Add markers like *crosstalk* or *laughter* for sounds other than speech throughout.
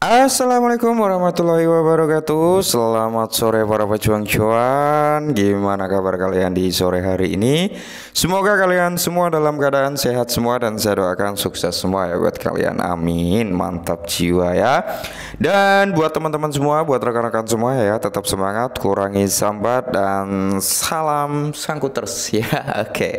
Assalamualaikum warahmatullahi wabarakatuh Selamat sore para pejuang cuan Gimana kabar kalian di sore hari ini Semoga kalian semua dalam keadaan sehat semua Dan saya doakan sukses semua ya buat kalian Amin Mantap jiwa ya Dan buat teman-teman semua Buat rekan-rekan semua ya Tetap semangat Kurangi sambat Dan salam sangkuters ya *laughs* Oke okay.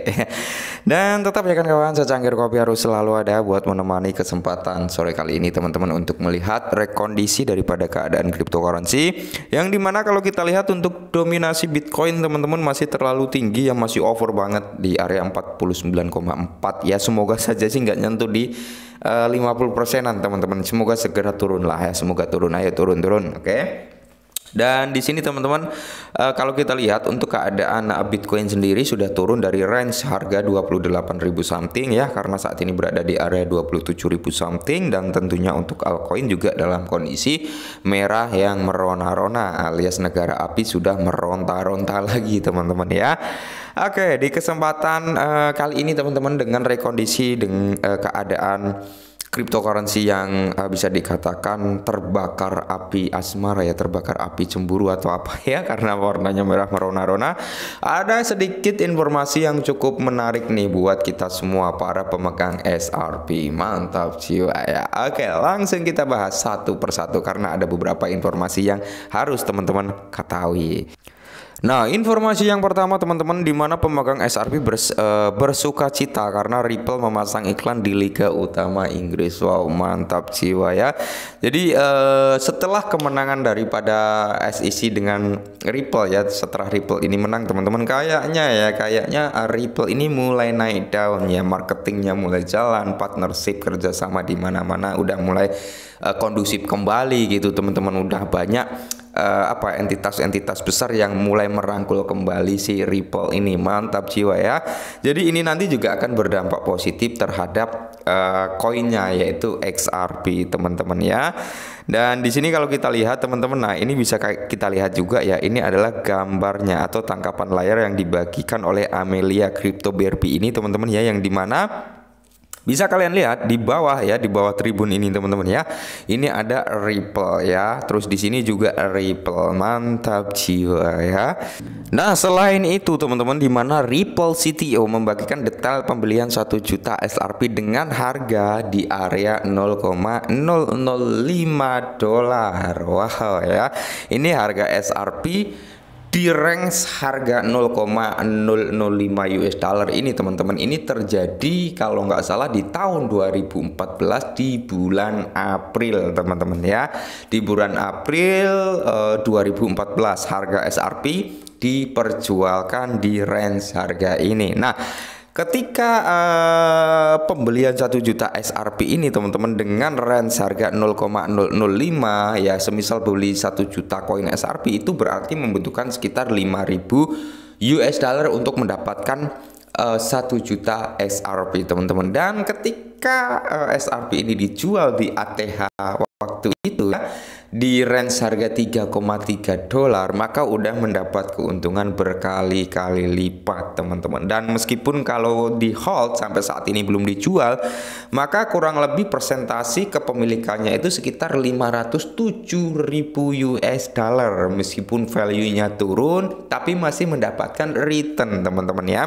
Dan tetap ya kan kawan, secangkir kopi harus selalu ada buat menemani kesempatan sore kali ini teman-teman untuk melihat rekondisi daripada keadaan cryptocurrency yang dimana kalau kita lihat untuk dominasi Bitcoin teman-teman masih terlalu tinggi yang masih over banget di area 49,4 ya semoga saja sih nggak nyentuh di 50 eh, persenan teman-teman semoga segera turun lah ya semoga turun ayo turun turun oke okay? Dan di sini teman-teman uh, kalau kita lihat untuk keadaan Bitcoin sendiri sudah turun dari range harga 28.000 something ya karena saat ini berada di area 27.000 something dan tentunya untuk altcoin juga dalam kondisi merah yang merona-rona alias negara api sudah meronta-ronta *laughs* lagi teman-teman ya. Oke, di kesempatan uh, kali ini teman-teman dengan rekondisi dengan uh, eh, keadaan cryptocurrency yang uh, bisa dikatakan terbakar api asmara ya terbakar api cemburu atau apa *laughs* ya karena warnanya merah merona-rona ada sedikit informasi yang cukup menarik nih buat kita semua para pemegang SRP mantap jiwa ya oke langsung kita bahas satu persatu karena ada beberapa informasi yang harus teman-teman ketahui Nah, informasi yang pertama teman-teman di mana pemegang SRP bers, uh, bersuka cita karena Ripple memasang iklan di Liga Utama Inggris. Wow, mantap jiwa ya. Jadi uh, setelah kemenangan daripada SEC dengan Ripple ya, setelah Ripple ini menang teman-teman kayaknya ya, kayaknya Ripple ini mulai naik daun ya, marketingnya mulai jalan, partnership kerjasama di mana-mana udah mulai eh, kondusif kembali gitu teman-teman udah banyak uh, apa entitas-entitas besar yang mulai merangkul kembali si Ripple ini. Mantap jiwa ya. Jadi ini nanti juga akan berdampak positif terhadap eh, koinnya uh, yaitu XRP teman-teman ya. Dan di sini kalau kita lihat teman-teman, nah ini bisa kita lihat juga ya, ini adalah gambarnya atau tangkapan layar yang dibagikan oleh Amelia Crypto BRP ini teman-teman ya yang dimana bisa kalian lihat di bawah ya, di bawah tribun ini teman-teman ya. Ini ada Ripple ya. Terus di sini juga Ripple. Mantap jiwa ya. Nah, selain itu teman-teman di mana Ripple CTO oh, membagikan detail pembelian 1 juta SRP dengan harga di area 0,005 dolar. Wow ya. Ini harga SRP di range harga 0,005 US dollar ini teman-teman ini terjadi kalau nggak salah di tahun 2014 di bulan April teman-teman ya di bulan April eh, 2014 harga SRP diperjualkan di range harga ini nah Ketika uh, pembelian 1 juta SRP ini teman-teman dengan range harga 0,005 ya semisal beli 1 juta koin SRP itu berarti membutuhkan sekitar 5000 US dollar untuk mendapatkan Eh, satu juta SRP teman-teman dan ketika uh, eh, SRP ini dijual di ATH waktu itu ya di range harga 3,3 dolar maka udah mendapat keuntungan berkali-kali lipat teman-teman dan meskipun kalau di hold sampai saat ini belum dijual maka kurang lebih presentasi kepemilikannya itu sekitar 507.000 US dollar meskipun value-nya turun tapi masih mendapatkan return teman-teman ya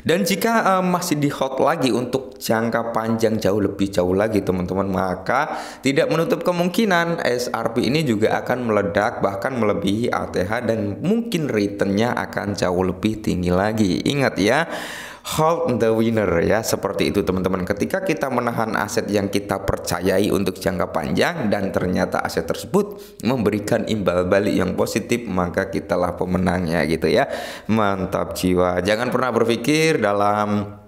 dan jika uh, masih di hot lagi untuk jangka panjang jauh lebih jauh lagi teman-teman, maka tidak menutup kemungkinan SRP ini juga akan meledak bahkan melebihi ATH dan mungkin returnnya akan jauh lebih tinggi lagi. Ingat ya, hold the winner ya seperti itu teman-teman ketika kita menahan aset yang kita percayai untuk jangka panjang dan ternyata aset tersebut memberikan imbal balik yang positif maka kitalah pemenangnya gitu ya mantap jiwa jangan pernah berpikir dalam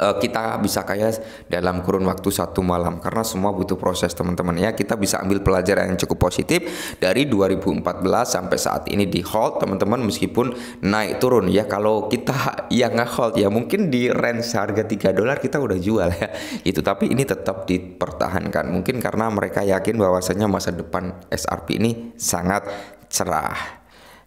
uh, kita bisa kaya dalam kurun waktu satu malam karena semua butuh proses teman-teman ya kita bisa ambil pelajaran yang cukup positif dari 2014 sampai saat ini di hold teman-teman meskipun naik turun ya kalau kita *laughs* yang nge hold ya mungkin di range harga 3 dolar kita udah jual ya itu tapi ini tetap dipertahankan mungkin karena mereka yakin bahwasanya masa depan SRP ini sangat cerah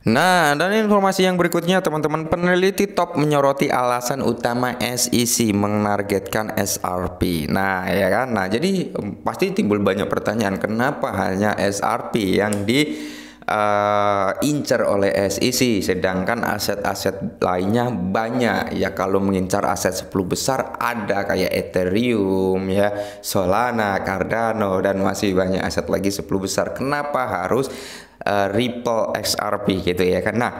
Nah, dan informasi yang berikutnya teman-teman, peneliti top menyoroti alasan utama SEC menargetkan SRP. Nah, ya kan? Nah, jadi pasti timbul banyak pertanyaan kenapa hanya SRP yang di uh, incer oleh SEC sedangkan aset-aset lainnya banyak ya kalau mengincar aset 10 besar ada kayak Ethereum ya Solana, Cardano dan masih banyak aset lagi 10 besar kenapa harus uh, Ripple XRP gitu ya kan. Nah,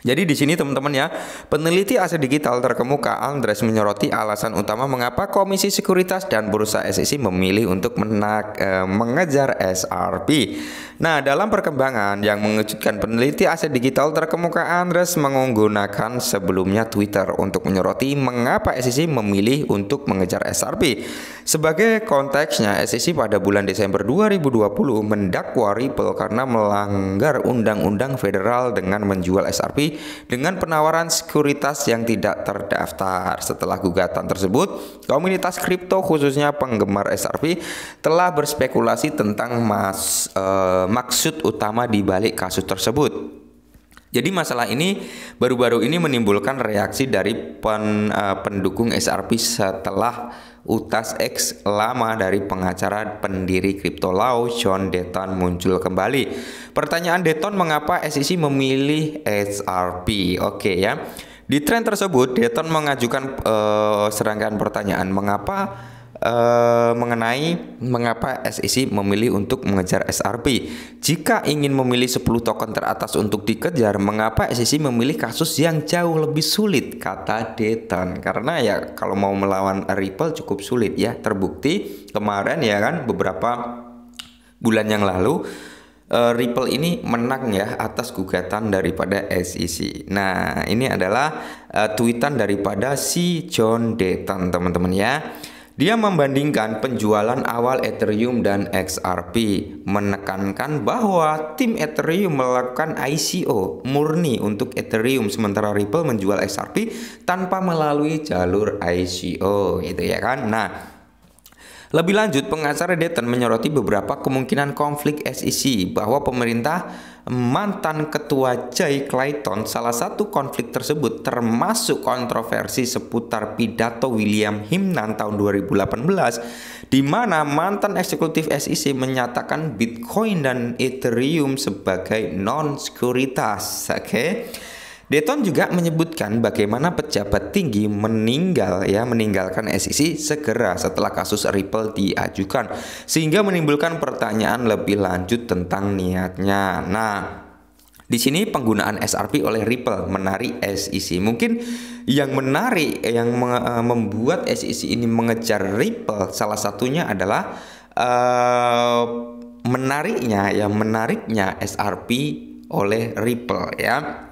jadi di sini teman-teman ya, peneliti aset digital terkemuka Andres menyoroti alasan utama mengapa Komisi Sekuritas dan Bursa SEC memilih untuk menak, e, mengejar SRP. Nah, dalam perkembangan yang mengejutkan peneliti aset digital terkemuka Andres menggunakan sebelumnya Twitter untuk menyoroti mengapa SEC memilih untuk mengejar SRP. Sebagai konteksnya, SEC pada bulan Desember 2020 mendakwa Ripple karena melanggar undang-undang federal dengan menjual SRP dengan penawaran sekuritas yang tidak terdaftar. Setelah gugatan tersebut, komunitas kripto khususnya penggemar SRP telah berspekulasi tentang mas, eh, maksud utama di balik kasus tersebut. Jadi masalah ini baru-baru ini menimbulkan reaksi dari pen, uh, pendukung SRP setelah utas X lama dari pengacara pendiri kripto Lau John Deton muncul kembali. Pertanyaan Deton mengapa SEC memilih SRP? Oke ya. Di tren tersebut Deton mengajukan uh, serangkaian pertanyaan mengapa uh, mengenai mengapa SEC memilih untuk mengejar SRP. Jika ingin memilih 10 token teratas untuk dikejar, mengapa SEC memilih kasus yang jauh lebih sulit? Kata Detan Karena ya kalau mau melawan Ripple cukup sulit ya. Terbukti kemarin ya kan beberapa bulan yang lalu eh, Ripple ini menang ya atas gugatan daripada SEC. Nah, ini adalah uh, tweetan daripada si John Dayton, teman-teman ya. Dia membandingkan penjualan awal Ethereum dan XRP, menekankan bahwa tim Ethereum melakukan ICO murni untuk Ethereum sementara Ripple menjual XRP tanpa melalui jalur ICO gitu ya kan. Nah, lebih lanjut, pengacara Dayton menyoroti beberapa kemungkinan konflik SEC bahwa pemerintah mantan ketua Jay Clayton salah satu konflik tersebut termasuk kontroversi seputar pidato William Himnan tahun 2018 di mana mantan eksekutif SEC menyatakan Bitcoin dan Ethereum sebagai non-sekuritas. Oke. Okay? Deton juga menyebutkan bagaimana pejabat tinggi meninggal ya meninggalkan SEC segera setelah kasus Ripple diajukan sehingga menimbulkan pertanyaan lebih lanjut tentang niatnya. Nah, di sini penggunaan SRP oleh Ripple menarik SEC. Mungkin yang menarik yang eh, membuat SEC ini mengejar Ripple salah satunya adalah uh, menariknya yang menariknya SRP oleh Ripple ya.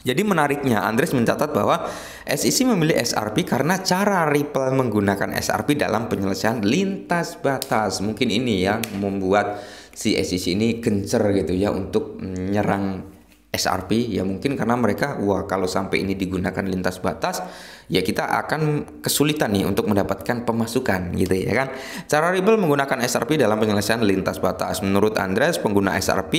Jadi menariknya, Andres mencatat bahwa SEC memilih SRP karena cara Ripple menggunakan SRP dalam penyelesaian lintas batas. Mungkin ini yang membuat si SEC ini kencer gitu ya untuk menyerang SRP ya mungkin karena mereka wah kalau sampai ini digunakan lintas batas ya kita akan kesulitan nih untuk mendapatkan pemasukan gitu ya kan. Cara Ripple menggunakan SRP dalam penyelesaian lintas batas menurut Andres pengguna SRP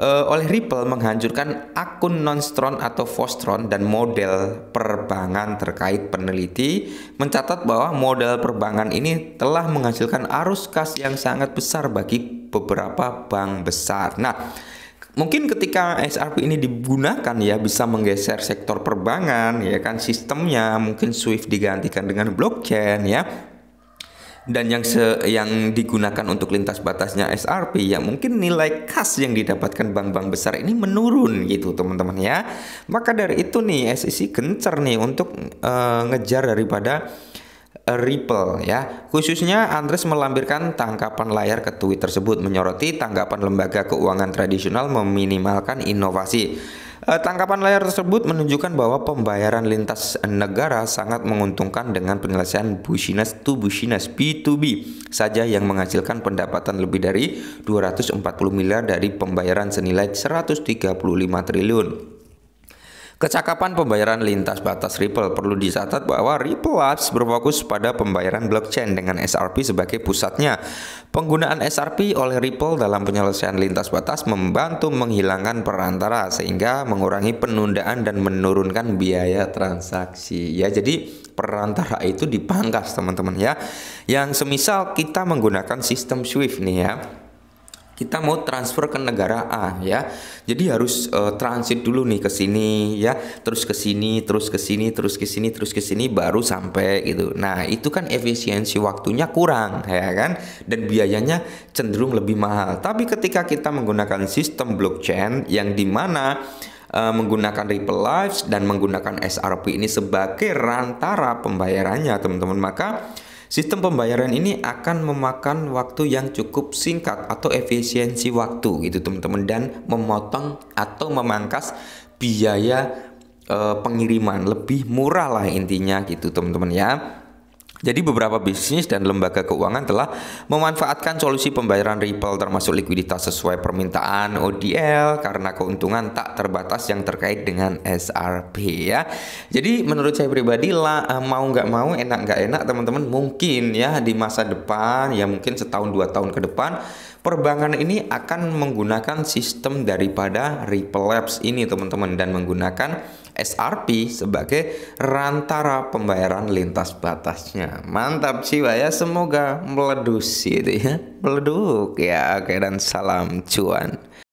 uh, oleh Ripple menghancurkan akun Nonstron atau Vostron dan model perbankan terkait peneliti mencatat bahwa model perbankan ini telah menghasilkan arus kas yang sangat besar bagi beberapa bank besar. Nah, mungkin ketika SRP ini digunakan ya bisa menggeser sektor perbankan ya kan sistemnya mungkin Swift digantikan dengan blockchain ya dan yang se yang digunakan untuk lintas batasnya SRP ya mungkin nilai kas yang didapatkan bank-bank besar ini menurun gitu teman-teman ya maka dari itu nih SEC gencar nih untuk uh, ngejar daripada eh, Ripple ya. Khususnya Andres melampirkan tangkapan layar ke tweet tersebut menyoroti tanggapan lembaga keuangan tradisional meminimalkan inovasi. Eh, tangkapan layar tersebut menunjukkan bahwa pembayaran lintas negara sangat menguntungkan dengan penyelesaian business to business B2B saja yang menghasilkan pendapatan lebih dari 240 miliar dari pembayaran senilai 135 triliun. Kecakapan pembayaran lintas batas Ripple perlu dicatat bahwa Ripple Labs berfokus pada pembayaran blockchain dengan SRP sebagai pusatnya. Penggunaan SRP oleh Ripple dalam penyelesaian lintas batas membantu menghilangkan perantara sehingga mengurangi penundaan dan menurunkan biaya transaksi. Ya, jadi perantara itu dipangkas teman-teman ya. Yang semisal kita menggunakan sistem Swift nih ya kita mau transfer ke negara A ya. Jadi harus uh, transit dulu nih ke sini ya, terus ke sini, terus ke sini, terus ke sini, terus ke sini baru sampai gitu. Nah, itu kan efisiensi waktunya kurang ya kan dan biayanya cenderung lebih mahal. Tapi ketika kita menggunakan sistem blockchain yang dimana eh, menggunakan Ripple Lives dan menggunakan SRP ini sebagai rantara pembayarannya teman-teman maka Sistem pembayaran ini akan memakan waktu yang cukup singkat atau efisiensi waktu gitu teman-teman dan memotong atau memangkas biaya e, pengiriman lebih murah lah intinya gitu teman-teman ya. Jadi beberapa bisnis dan lembaga keuangan telah memanfaatkan solusi pembayaran Ripple termasuk likuiditas sesuai permintaan ODL karena keuntungan tak terbatas yang terkait dengan SRP ya. Jadi menurut saya pribadi lah eh, mau nggak mau enak nggak enak teman-teman mungkin ya di masa depan ya mungkin setahun dua tahun ke depan perbankan ini akan menggunakan sistem daripada Ripple Labs ini teman-teman dan menggunakan SRP sebagai rantara pembayaran lintas batasnya. Mantap jiwa ya, semoga meledus gitu ya. Meleduk ya, oke dan salam cuan.